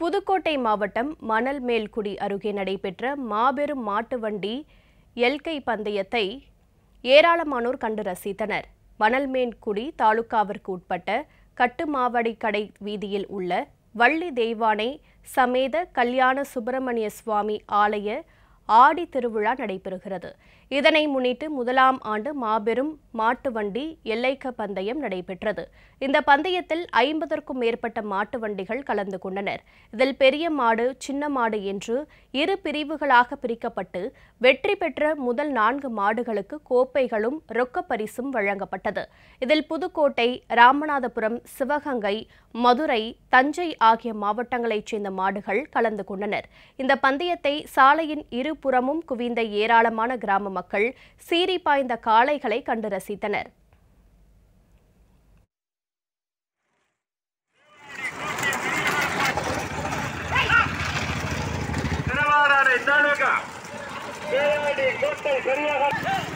புதுக்கோட்டை மாவட்டம் மணல் மேல்குடி அருகே நடைபெற்ற மாபெரும் மாட்டு வண்டி எல்கை பந்தயத்தை ஏராளமானோர் கண்டு ரசித்தனர் மணல்மேன்குடி தாலுக்காவிற்கு உட்பட்ட கட்டுமாவடி கடை வீதியில் உள்ள வள்ளி தெய்வானை சமேத கல்யாண சுப்பிரமணிய சுவாமி ஆலய ஆடி திருவிழா நடைபெறுகிறது இதனை முன்னிட்டு முதலாம் ஆண்டு மாபெரும் மாட்டு வண்டி எல்லைக்க பந்தயம் நடைபெற்றது இந்த பந்தயத்தில் ஐம்பதற்கும் மேற்பட்ட மாட்டு வண்டிகள் கலந்து கொண்டனர் இதில் பெரிய மாடு சின்ன மாடு என்று இரு பிரிவுகளாக பிரிக்கப்பட்டு வெற்றி பெற்ற முதல் நான்கு மாடுகளுக்கு கோப்பைகளும் ரொக்க பரிசும் வழங்கப்பட்டது இதில் புதுக்கோட்டை ராமநாதபுரம் சிவகங்கை மதுரை தஞ்சை ஆகிய மாவட்டங்களைச் சேர்ந்த மாடுகள் கலந்து கொண்டனர் இந்த பந்தயத்தை சாலையின் இரு புறமும் குவிந்த ஏராளமான கிராம மக்கள் சீறி பாய்ந்த காளைகளை கண்டு ரசித்தனர் சரியாக